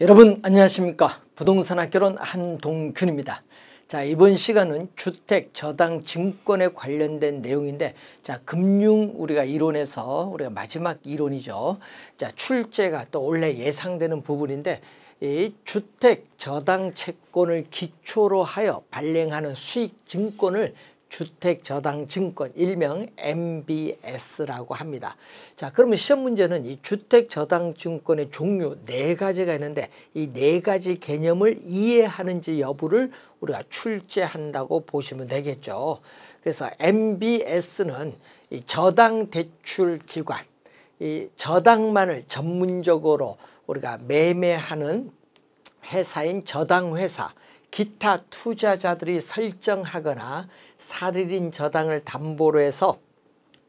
여러분 안녕하십니까 부동산 학개론 한동균입니다 자 이번 시간은 주택 저당 증권에 관련된 내용인데 자 금융 우리가 이론에서 우리가 마지막 이론이죠 자 출제가 또 원래 예상되는 부분인데 이 주택 저당 채권을 기초로 하여 발행하는 수익 증권을 주택저당증권 일명 MBS라고 합니다. 자 그러면 시험 문제는 이 주택저당증권의 종류 네 가지가 있는데 이 네 가지 개념을 이해하는지 여부를 우리가 출제한다고 보시면 되겠죠. 그래서 MBS는 이 저당대출기관 이 저당만을 전문적으로 우리가 매매하는 회사인 저당회사 기타 투자자들이 설정하거나 사리린 저당을 담보로 해서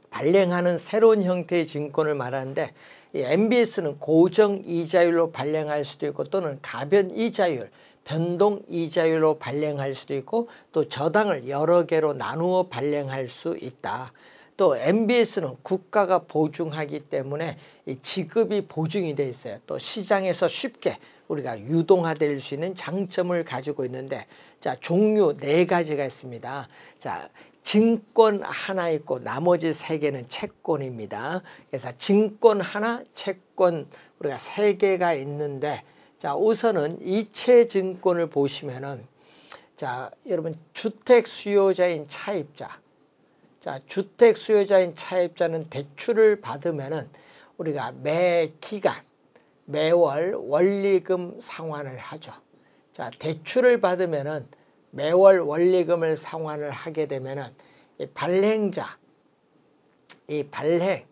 발행하는 새로운 형태의 증권을 말하는데 MBS는 고정 이자율로 발행할 수도 있고 또는 가변 이자율, 변동 이자율로 발행할 수도 있고 또 저당을 여러 개로 나누어 발행할 수 있다. 또 MBS는 국가가 보증하기 때문에 지급이 보증이 돼 있어요. 또 시장에서 쉽게 우리가 유동화될 수 있는 장점을 가지고 있는데 자 종류 네 가지가 있습니다. 자 증권 하나 있고 나머지 세 개는 채권입니다. 그래서 증권 하나, 채권 우리가 세 개가 있는데 자 우선은 이체 증권을 보시면은 자 여러분 주택 수요자인 차입자 자 주택 수요자인 차입자는 대출을 받으면은 우리가 매 기간 매월 원리금 상환을 하죠. 자, 대출을 받으면은 매월 원리금을 상환을 하게 되면은 이 발행자, 이 발행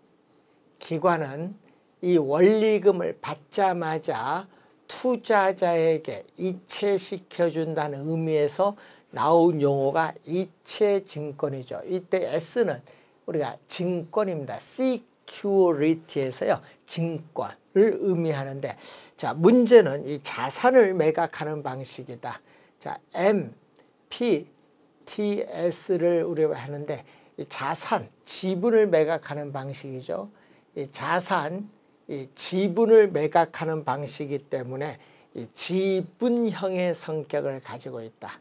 기관은 이 원리금을 받자마자 투자자에게 이체시켜 준다는 의미에서 나온 용어가 이체증권이죠. 이때 S는 우리가 증권입니다. security에서요. 증권. 을 의미하는데 자 문제는 이 자산을 매각하는 방식이다. 자 M, P, T, S를 우리가 하는데 이 자산, 지분을 매각하는 방식이죠. 이 자산, 이 지분을 매각하는 방식이기 때문에 이 지분형의 성격을 가지고 있다.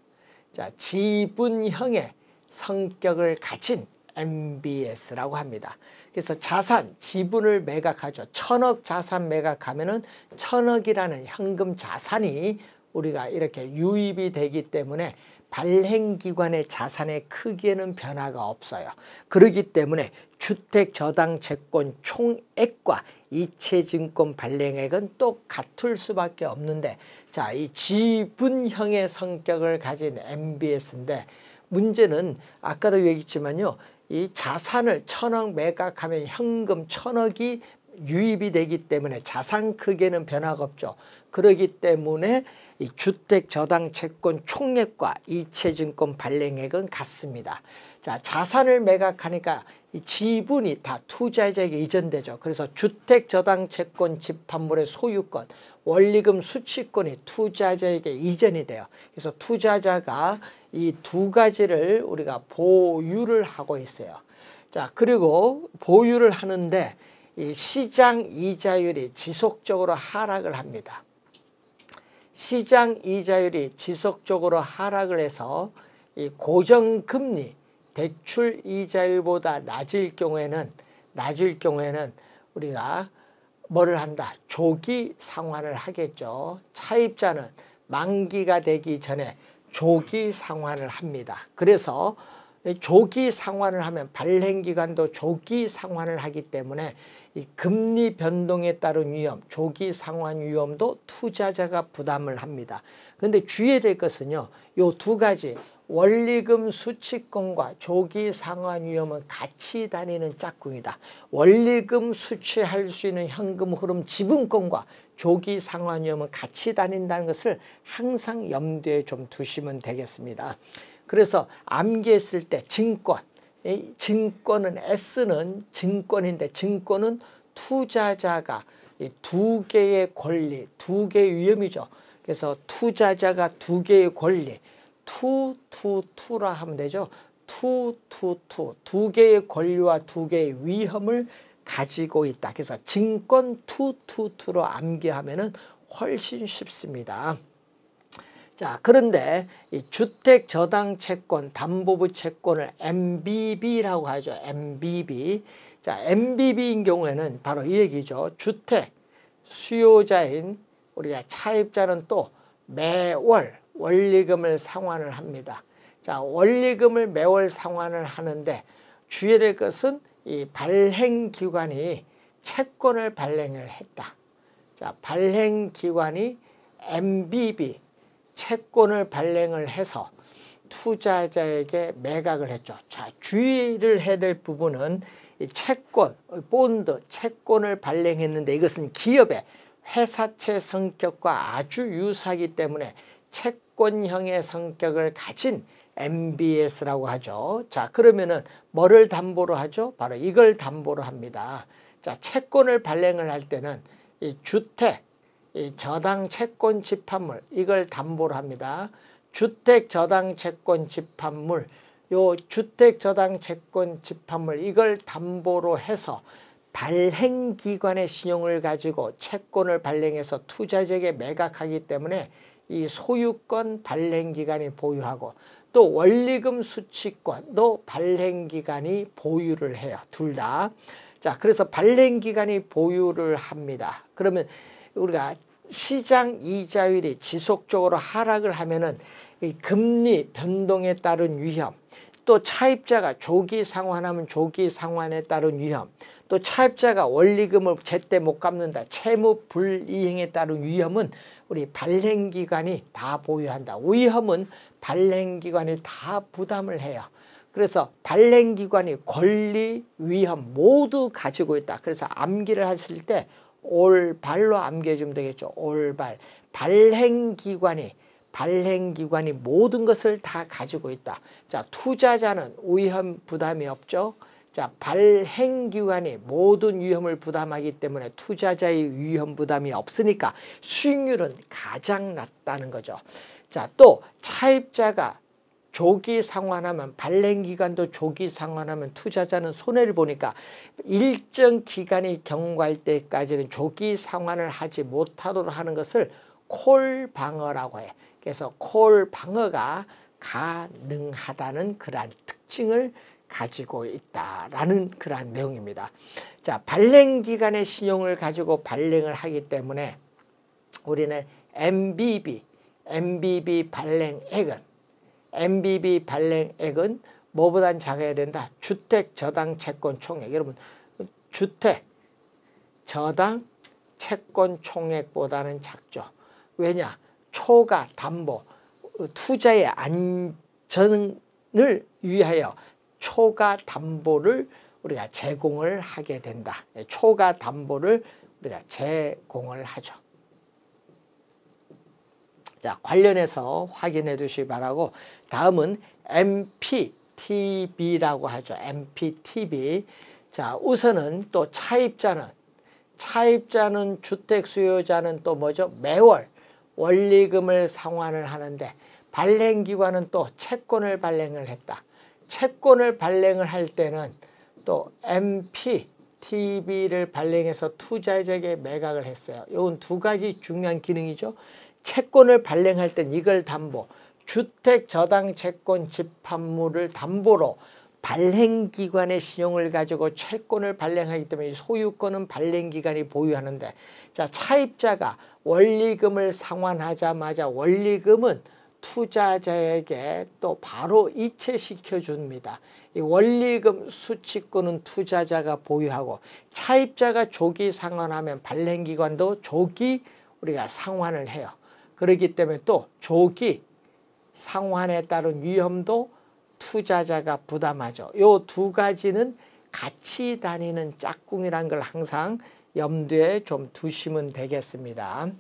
자, 지분형의 성격을 가진 MBS라고 합니다. 그래서 자산, 지분을 매각하죠. 천억 자산 매각하면은 천억이라는 현금 자산이 우리가 이렇게 유입이 되기 때문에 발행기관의 자산의 크기에는 변화가 없어요. 그러기 때문에 주택 저당 채권 총액과 이체증권 발행액은 똑 같을 수밖에 없는데 자, 이 지분형의 성격을 가진 MBS인데 문제는 아까도 얘기했지만요. 이 자산을 천억 매각하면 현금 천억이 유입이 되기 때문에 자산 크기는 변화가 없죠. 그러기 때문에 이 주택 저당 채권 총액과 이체 증권 발행액은 같습니다. 자, 자산을 매각하니까 이 지분이 다 투자자에게 이전되죠. 그래서 주택 저당 채권 집합물의 소유권 원리금 수취권이 투자자에게 이전이 돼요. 그래서 투자자가 이 두 가지를 우리가 보유를 하고 있어요. 자, 그리고 보유를 하는데 이 시장 이자율이 지속적으로 하락을 합니다. 시장 이자율이 지속적으로 하락을 해서 이 고정금리 대출 이자율보다 낮을 경우에는 낮을 경우에는 우리가 뭐를 한다. 조기 상환을 하겠죠. 차입자는 만기가 되기 전에 조기 상환을 합니다. 그래서 조기 상환을 하면 발행기관도 조기 상환을 하기 때문에 이 금리 변동에 따른 위험, 조기 상환 위험도 투자자가 부담을 합니다. 그런데 주의해야 될 것은요. 요 두 가지 원리금 수취권과 조기 상환 위험은 같이 다니는 짝꿍이다. 원리금 수취할 수 있는 현금 흐름 지분권과 조기 상환 위험은 같이 다닌다는 것을 항상 염두에 좀 두시면 되겠습니다. 그래서 암기했을 때 증권, 이 증권은 S는 증권인데 증권은 투자자가 두 개의 권리, 두 개의 위험이죠. 그래서 투자자가 두 개의 권리, 투, 투, 투라 하면 되죠. 투, 투, 투. 두 개의 권리와 두 개의 위험을 가지고 있다. 그래서 증권 투, 투, 투로 암기하면은 훨씬 쉽습니다. 자, 그런데 이 주택 저당 채권, 담보부 채권을 MBB라고 하죠. MBB. 자, MBB인 경우에는 바로 이 얘기죠. 주택 수요자인 우리가 차입자는 또 매월 원리금을 상환을 합니다. 자, 원리금을 매월 상환을 하는데 주의될 것은 이 발행 기관이 채권을 발행을 했다. 자, 발행 기관이 MBB 채권을 발행을 해서 투자자에게 매각을 했죠. 자, 주의를 해야 될 부분은 채권, 본드, 채권을 발행했는데 이것은 기업의 회사채 성격과 아주 유사하기 때문에 채권 채권형의 성격을 가진 MBS라고 하죠. 자, 그러면은 뭐를 담보로 하죠? 바로 이걸 담보로 합니다. 자, 채권을 발행을 할 때는 이 주택, 이 저당 채권 집합물 이걸 담보로 합니다. 주택 저당 채권 집합물 요 주택 저당 채권 집합물 이걸 담보로 해서 발행기관의 신용을 가지고 채권을 발행해서 투자자에게 매각하기 때문에 이 소유권 발행기관이 보유하고 또 원리금 수취권도 발행기관이 보유를 해요. 둘 다. 자, 그래서 발행기관이 보유를 합니다. 그러면 우리가 시장 이자율이 지속적으로 하락을 하면은 이 금리 변동에 따른 위험, 또 차입자가 조기 상환하면 조기 상환에 따른 위험, 또 차입자가 원리금을 제때 못 갚는다. 채무 불이행에 따른 위험은 우리 발행기관이 다 보유한다. 위험은 발행기관이 다 부담을 해요. 그래서 발행기관이 권리, 위험 모두 가지고 있다. 그래서 암기를 하실 때 올발로 암기해주면 되겠죠. 올발. 발행기관이 발행기관이 모든 것을 다 가지고 있다. 자, 투자자는 위험 부담이 없죠. 자, 발행 기관이 모든 위험을 부담하기 때문에 투자자의 위험 부담이 없으니까 수익률은 가장 낮다는 거죠. 자, 또 차입자가 조기 상환하면 발행 기관도 조기 상환하면 투자자는 손해를 보니까 일정 기간이 경과할 때까지는 조기 상환을 하지 못하도록 하는 것을 콜 방어라고 해. 그래서 콜 방어가 가능하다는 그러한 특징을 가지고 있다라는 그러한 내용입니다. 자, 발행 기간의 신용을 가지고 발행을 하기 때문에 우리는 MBB, MBB 발행액은 MBB 발행액은 뭐보단 작아야 된다. 주택 저당 채권 총액. 여러분 주택 저당 채권 총액보다는 작죠. 왜냐? 초과 담보 어, 투자의 안전을 위하여 초과 담보를 우리가 제공을 하게 된다. 예, 초과 담보를 우리가 제공을 하죠. 자, 관련해서 확인해 두시기 바라고 다음은 MPTB라고 하죠. MPTB. 자, 우선은 또 차입자는 차입자는 주택 수요자는 또 뭐죠? 매월 원리금을 상환을 하는데 발행기관은 또 채권을 발행을 했다. 채권을 발행을 할 때는 또 MP, TV를 발행해서 투자자에게 매각을 했어요. 이건 두 가지 중요한 기능이죠. 채권을 발행할 땐 이걸 담보, 주택 저당 채권 집합물을 담보로 발행기관의 신용을 가지고 채권을 발행하기 때문에 소유권은 발행기관이 보유하는데 자 차입자가 원리금을 상환하자마자 원리금은 투자자에게 또 바로 이체시켜 줍니다. 이 원리금 수칙권은 투자자가 보유하고 차입자가 조기 상환하면 발행기관도 조기 우리가 상환을 해요. 그렇기 때문에 또 조기 상환에 따른 위험도 투자자가 부담하죠. 요 두 가지는 같이 다니는 짝꿍이란 걸 항상 염두에 좀 두시면 되겠습니다.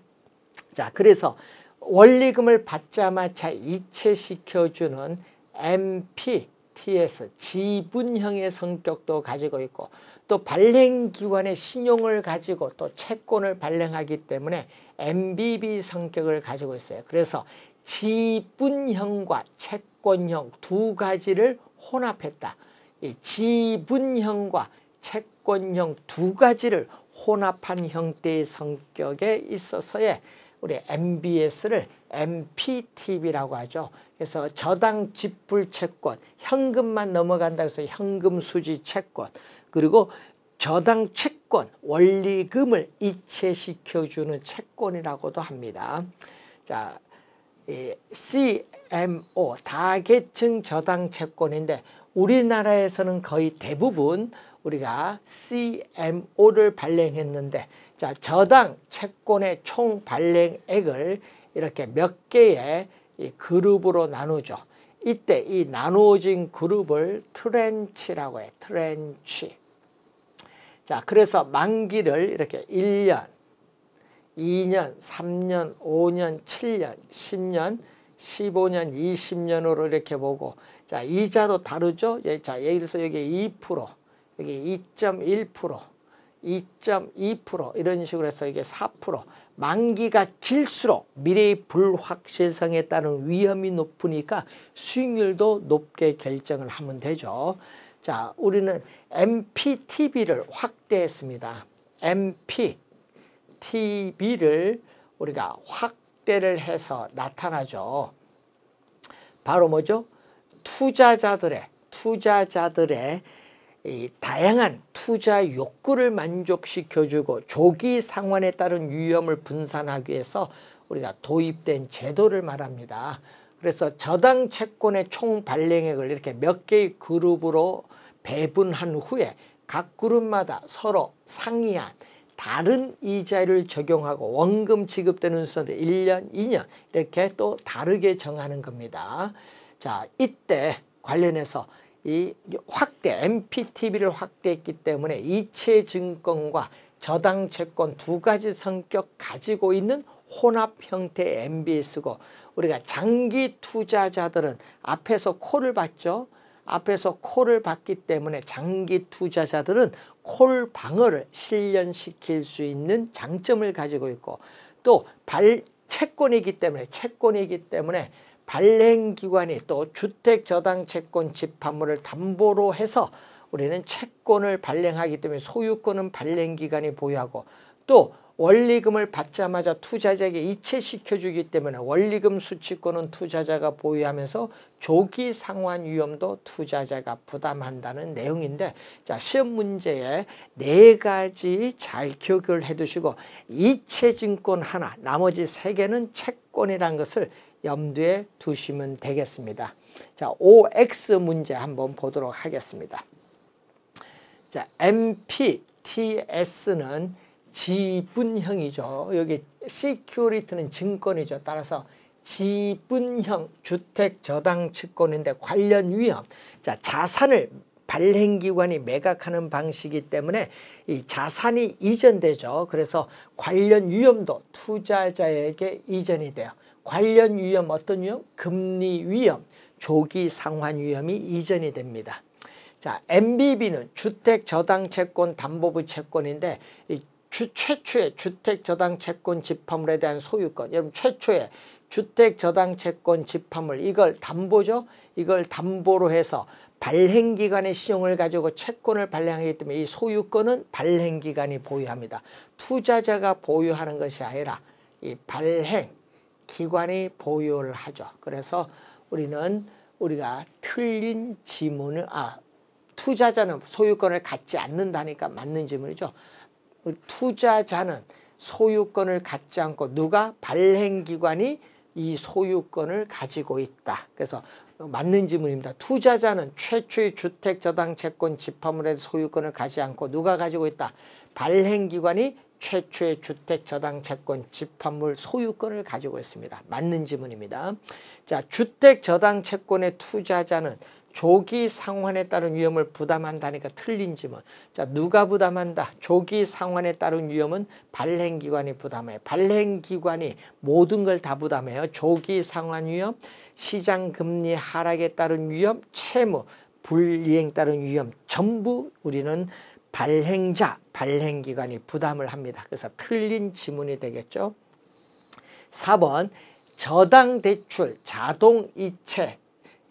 자, 그래서 원리금을 받자마자 이체시켜주는 MPTS 지분형의 성격도 가지고 있고 또 발행기관의 신용을 가지고 또 채권을 발행하기 때문에 MBB 성격을 가지고 있어요. 그래서 지분형과 채권형 두 가지를 혼합했다. 이 지분형과 채권형 두 가지를 혼합한 형태의 성격에 있어서의 우리 MBS를 MPTV라고 하죠. 그래서 저당 집불 채권, 현금만 넘어간다 해서 현금 수지 채권, 그리고 저당 채권, 원리금을 이체시켜주는 채권이라고도 합니다. 자, 이 CMO, 다계층 저당 채권인데 우리나라에서는 거의 대부분 우리가 CMO를 발행했는데 자, 저당 채권의 총 발행액을 이렇게 몇 개의 이 그룹으로 나누죠. 이때 이 나누어진 그룹을 트렌치라고 해. 요 트렌치. 자, 그래서 만기를 이렇게 1년, 2년, 3년, 5년, 7년, 10년, 15년, 20년으로 이렇게 보고 자, 이자도 다르죠. 예, 자, 예를 들어서 여기 2%, 여기 2.1%, 2.2% 이런 식으로 해서 이게 4% 만기가 길수록 미래의 불확실성에 따른 위험이 높으니까 수익률도 높게 결정을 하면 되죠. 자, 우리는 MPTB를 확대했습니다. MPTB를 우리가 확대를 해서 나타나죠. 바로 뭐죠? 투자자들의 투자자들의 이 다양한 투자 욕구를 만족시켜주고 조기 상환에 따른 위험을 분산하기 위해서 우리가 도입된 제도를 말합니다. 그래서 저당 채권의 총 발행액을 이렇게 몇 개의 그룹으로 배분한 후에 각 그룹마다 서로 상의한 다른 이자를 적용하고 원금 지급되는 순서대 1년, 2년 이렇게 또 다르게 정하는 겁니다. 자, 이때 관련해서 이 확대 MPTV를 확대했기 때문에 이체 증권과 저당 채권 두 가지 성격 가지고 있는 혼합 형태의 MBS고 우리가 장기 투자자들은 앞에서 콜을 받죠. 앞에서 콜을 받기 때문에 장기 투자자들은 콜 방어를 실현시킬 수 있는 장점을 가지고 있고 또 발 채권이기 때문에 채권이기 때문에 발행기관이 또 주택저당채권 집합물을 담보로 해서 우리는 채권을 발행하기 때문에 소유권은 발행기관이 보유하고 또 원리금을 받자마자 투자자에게 이체시켜주기 때문에 원리금 수취권은 투자자가 보유하면서 조기 상환 위험도 투자자가 부담한다는 내용인데 자 시험 문제에 네 가지 잘 기억을 해두시고 이체증권 하나 나머지 세 개는 채권이라는 것을 염두에 두시면 되겠습니다. 자, OX 문제 한번 보도록 하겠습니다. 자, MPTS는 지분형이죠. 여기 시큐리티는 증권이죠. 따라서 지분형 주택 저당 채권인데 관련 위험. 자, 자산을 발행기관이 매각하는 방식이기 때문에 이 자산이 이전되죠. 그래서 관련 위험도 투자자에게 이전이 돼요. 관련 위험 어떤 위험? 금리 위험, 조기 상환 위험이 이전이 됩니다. 자, MBB는 주택 저당 채권 담보부 채권인데 이 주, 최초의 주택 저당 채권 집합물에 대한 소유권. 여러분 최초의 주택 저당 채권 집합물 이걸 담보죠. 이걸 담보로 해서 발행 기간의 시용을 가지고 채권을 발행하기 때문에 이 소유권은 발행 기간이 보유합니다. 투자자가 보유하는 것이 아니라 이 발행 기관이 보유를 하죠. 그래서 우리는 우리가 틀린 지문을 아 투자자는 소유권을 갖지 않는다니까 맞는 지문이죠. 투자자는 소유권을 갖지 않고 누가 발행기관이 이 소유권을 가지고 있다. 그래서 맞는 지문입니다. 투자자는 최초의 주택 저당 채권 집화물의 소유권을 가지 않고 누가 가지고 있다. 발행기관이 최초의 주택 저당 채권 집합물 소유권을 가지고 있습니다. 맞는 지문입니다. 자, 주택 저당 채권의 투자자는 조기 상환에 따른 위험을 부담한다니까 틀린 지문. 자, 누가 부담한다? 조기 상환에 따른 위험은 발행기관이 부담해. 발행기관이 모든 걸 다 부담해요. 조기 상환 위험, 시장 금리 하락에 따른 위험, 채무, 불이행 따른 위험 전부 우리는 발행자, 발행기관이 부담을 합니다. 그래서 틀린 지문이 되겠죠. 4번 저당 대출 자동 이체에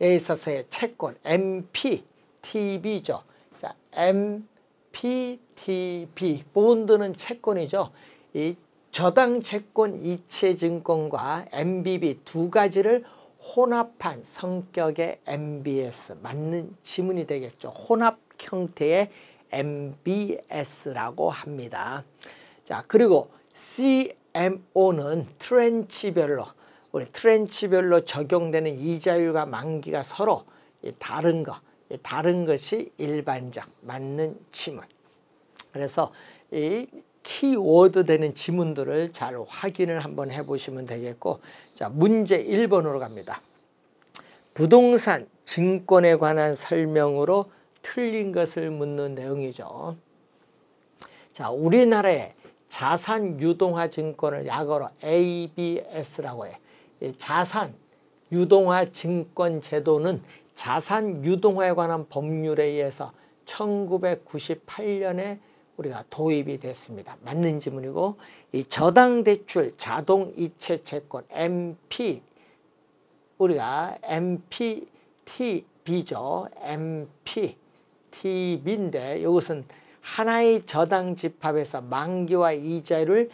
있어서의 채권 MPTB죠. 자, MPTB 본드는 채권이죠. 이 저당 채권 이체 증권과 MBB 두 가지를 혼합한 성격의 MBS 맞는 지문이 되겠죠. 혼합 형태의 MBS라고 합니다. 자, 그리고 CMO는 트렌치별로 우리 트렌치별로 적용되는 이자율과 만기가 서로 다른 것, 다른 것이 일반적 맞는 지문. 그래서 이 키워드 되는 지문들을 잘 확인을 한번 해보시면 되겠고 자 문제 1번으로 갑니다. 부동산 증권에 관한 설명으로 틀린 것을 묻는 내용이죠. 자, 우리나라의 자산 유동화 증권을 약어로 ABS라고 해. 자산 유동화 증권 제도는 자산 유동화에 관한 법률에 의해서 1998년에 우리가 도입이 됐습니다. 맞는 지문이고 이 저당 대출 자동 이체 채권 MP 우리가 MPTB죠. MP 팁인데 이것은 하나의 저당 집합에서 만기와 이자율을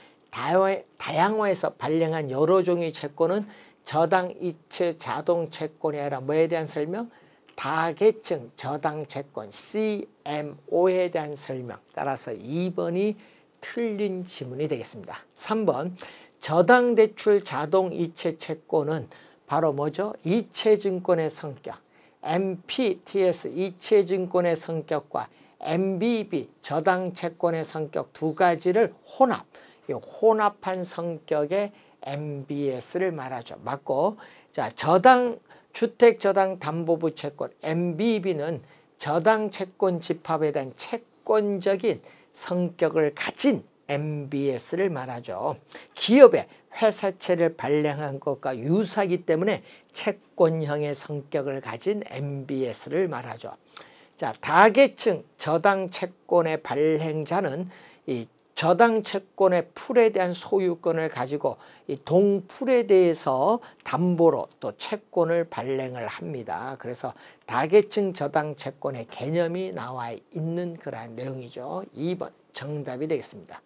다양화해서 발행한 여러 종의 채권은 저당 이체 자동 채권이 아니라 뭐에 대한 설명? 다계층 저당 채권 CMO에 대한 설명. 따라서 2번이 틀린 지문이 되겠습니다. 3번 저당 대출 자동 이체 채권은 바로 뭐죠? 이체 증권의 성격. MPTS 이체증권의 성격과 MBB 저당 채권의 성격 두 가지를 혼합, 이 혼합한 성격의 MBS를 말하죠. 맞고 자 저당 주택 저당 담보부 채권 MBB는 저당 채권 집합에 대한 채권적인 성격을 가진 MBS를 말하죠. 기업의 회사채를 발행한 것과 유사하기 때문에 채권형의 성격을 가진 MBS를 말하죠. 자, 다계층 저당 채권의 발행자는 이 저당 채권의 풀에 대한 소유권을 가지고 이 동풀에 대해서 담보로 또 채권을 발행을 합니다. 그래서 다계층 저당 채권의 개념이 나와 있는 그러한 내용이죠. 2번 정답이 되겠습니다.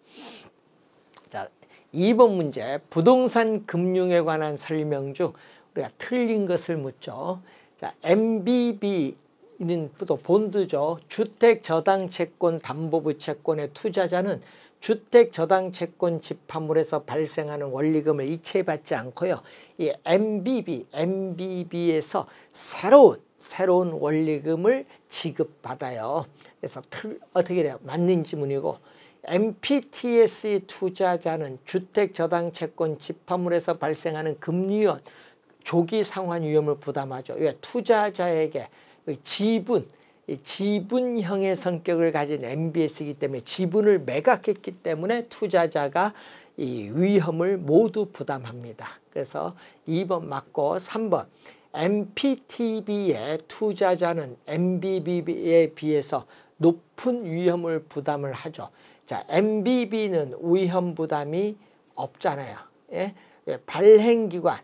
자, 2번 문제 부동산 금융에 관한 설명 중 우리가 틀린 것을 묻죠. 자, MBB 는또 본드죠. 주택 저당 채권 담보부 채권의 투자자는 주택 저당 채권 집합물에서 발생하는 원리금을 이체받지 않고요. 이 MBB, MBB에서 새로운 새로운 원리금을 지급받아요. 그래서 틀, 어떻게 돼요? 맞는 지문이고 MPTS 투자자는 주택 저당 채권 집합물에서 발생하는 금리 연 조기 상환 위험을 부담하죠. 왜 투자자에게 지분 지분형의 성격을 가진 MBS이기 때문에 지분을 매각했기 때문에 투자자가 이 위험을 모두 부담합니다. 그래서 2번 맞고 3번 MPTB의 투자자는 MBB에 비해서 높은 위험을 부담을 하죠. 자, MBB는 위험 부담이 없잖아요. 예? 예, 발행기관,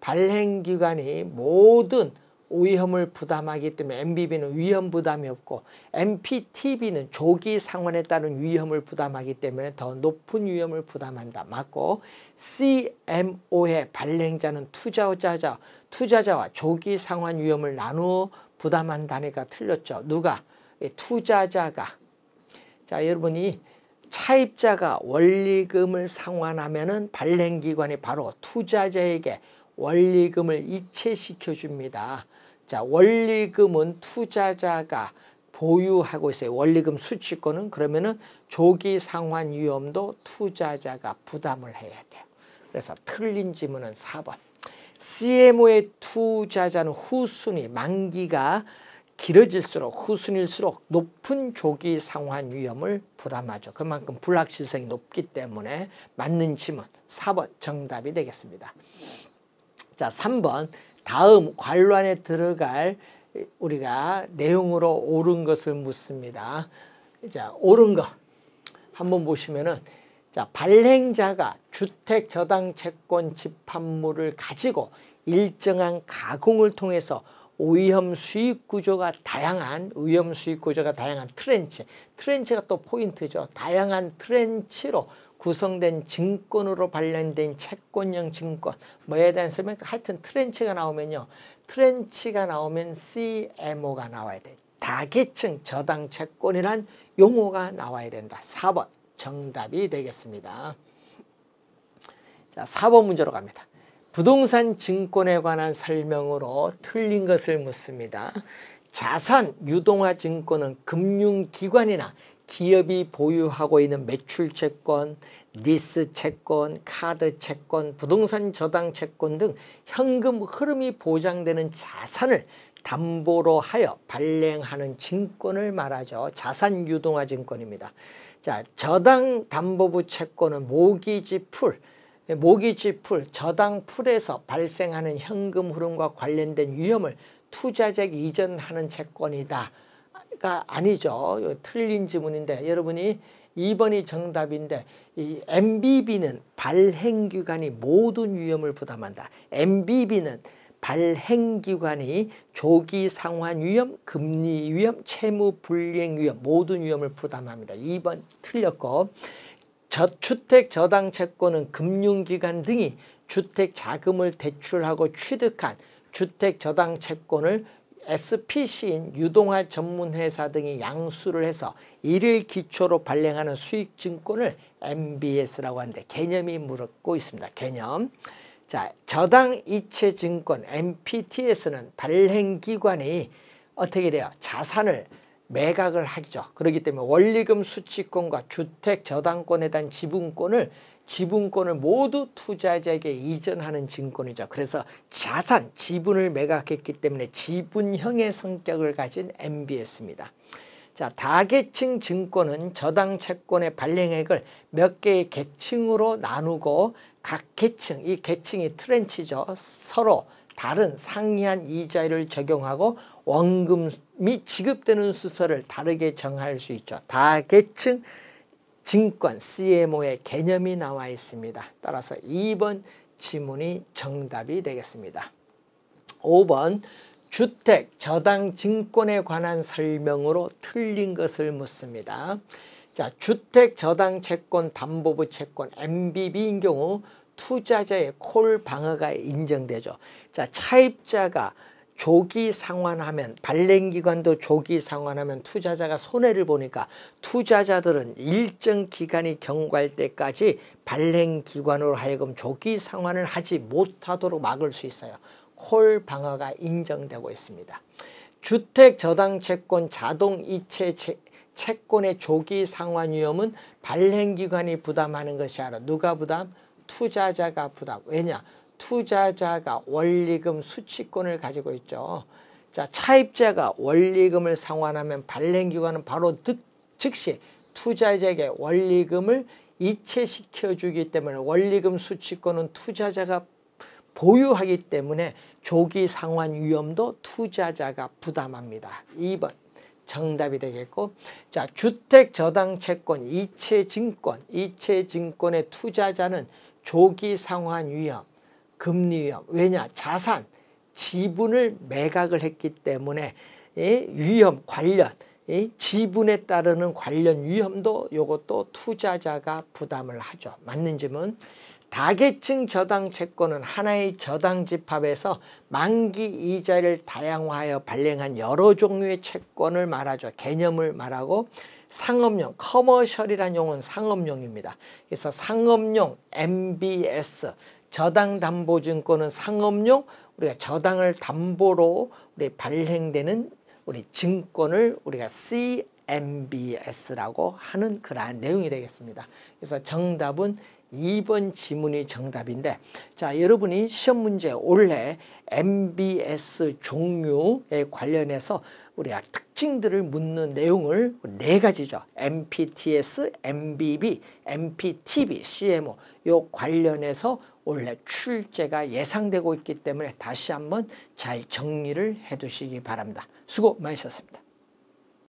발행기관이 모든 위험을 부담하기 때문에 MBB는 위험 부담이 없고 MPTB는 조기 상환에 따른 위험을 부담하기 때문에 더 높은 위험을 부담한다. 맞고 CMO의 발행자는 투자자자, 투자자와 조기 상환 위험을 나누어 부담한다니까 틀렸죠. 누가? 투자자가. 자 여러분이 차입자가 원리금을 상환하면은 발행기관이 바로 투자자에게 원리금을 이체시켜 줍니다. 자, 원리금은 투자자가 보유하고 있어요. 원리금 수취권은 그러면은 조기 상환 위험도 투자자가 부담을 해야 돼요. 그래서 틀린 지문은 4번. CMO의 투자자는 후순위 만기가 길어질수록 후순일수록 높은 조기 상환 위험을 부담하죠. 그만큼 불확실성이 높기 때문에 맞는 질문 4번 정답이 되겠습니다. 자 3번 다음 관란에 들어갈 우리가 내용으로 옳은 것을 묻습니다. 자 옳은 것 한번 보시면은 자 발행자가 주택 저당 채권 집합물을 가지고 일정한 가공을 통해서 위험 수익 구조가 다양한 위험 수익 구조가 다양한 트렌치 트렌치가 또 포인트죠. 다양한 트렌치로 구성된 증권으로 관련된 채권형 증권 뭐에 대한 설명 하여튼 트렌치가 나오면요. 트렌치가 나오면 CMO가 나와야 돼. 다계층 저당 채권이란 용어가 나와야 된다. 4번 정답이 되겠습니다. 자, 4번 문제로 갑니다. 부동산 증권에 관한 설명으로 틀린 것을 묻습니다. 자산 유동화 증권은 금융기관이나 기업이 보유하고 있는 매출 채권, 니스 채권, 카드 채권, 부동산 저당 채권 등 현금 흐름이 보장되는 자산을 담보로 하여 발행하는 증권을 말하죠. 자산 유동화 증권입니다. 자, 저당 담보부 채권은 모기지 풀, 모기지 풀, 저당 풀에서 발생하는 현금 흐름과 관련된 위험을 투자적 이전하는 채권이다 그러니까 아니죠. 이거 틀린 지문인데 여러분이 2번이 정답인데 이 MBB는 발행기관이 모든 위험을 부담한다. MBB는 발행기관이 조기 상환 위험, 금리 위험, 채무 불이행 위험 모든 위험을 부담합니다. 2번 틀렸고 저주택 저당 채권은 금융기관 등이 주택 자금을 대출하고 취득한 주택 저당 채권을 SPC인 유동화 전문회사 등이 양수를 해서 이를 기초로 발행하는 수익증권을 MBS라고 하는데 개념이 물었고 있습니다. 개념. 자, 저당 이체 증권 MPT에서는 발행기관이 어떻게 돼요? 자산을 매각을 하죠. 그렇기 때문에 원리금 수취권과 주택 저당권에 대한 지분권을 지분권을 모두 투자자에게 이전하는 증권이죠. 그래서 자산, 지분을 매각했기 때문에 지분형의 성격을 가진 MBS입니다. 자, 다계층 증권은 저당 채권의 발행액을 몇 개의 계층으로 나누고 각 계층, 이 계층이 트렌치죠. 서로 다른 상이한 이자율을 적용하고 원금이 지급되는 수서를 다르게 정할 수 있죠. 다계층 증권 CMO의 개념이 나와 있습니다. 따라서 2번 지문이 정답이 되겠습니다. 5번 주택 저당 증권에 관한 설명으로 틀린 것을 묻습니다. 자, 주택 저당 채권 담보부 채권 MBB인 경우 투자자의 콜 방어가 인정되죠. 자, 차입자가 조기 상환하면 발행 기관도 조기 상환하면 투자자가 손해를 보니까 투자자들은 일정 기간이 경과할 때까지 발행 기관으로 하여금 조기 상환을 하지 못하도록 막을 수 있어요. 콜 방어가 인정되고 있습니다. 주택 저당 채권 자동 이체 채, 채권의 조기 상환 위험은 발행 기관이 부담하는 것이 아니라 누가 부담? 투자자가 부담. 왜냐? 투자자가 원리금 수취권을 가지고 있죠. 자, 차입자가 원리금을 상환하면 발행기관은 바로 득, 즉시 투자자에게 원리금을 이체시켜 주기 때문에 원리금 수취권은 투자자가 보유하기 때문에 조기 상환 위험도 투자자가 부담합니다. 2번 정답이 되겠고 자 주택 저당 채권 이체 증권 이체 증권의 투자자는 조기 상환 위험 금리 위험. 왜냐? 자산, 지분을 매각을 했기 때문에 예, 위험 관련 예, 지분에 따르는 관련 위험도 요것도 투자자가 부담을 하죠. 맞는 지문 다계층 저당 채권은 하나의 저당 집합에서 만기 이자를 다양화하여 발행한 여러 종류의 채권을 말하죠. 개념을 말하고 상업용, 커머셜이란 용어는 상업용입니다. 그래서 상업용 MBS, 저당 담보증권은 상업용 우리가 저당을 담보로 우리 발행되는 우리 증권을 우리가 CMBS라고 하는 그러한 내용이 되겠습니다. 그래서 정답은 2번 지문이 정답인데 자 여러분이 시험 문제 올해 MBS 종류에 관련해서 우리가 특징들을 묻는 내용을 네 가지죠. MPTS, MBB, MPTB, CMO 요 관련해서 올해 출제가 예상되고 있기 때문에 다시 한번 잘 정리를 해두시기 바랍니다. 수고 많으셨습니다.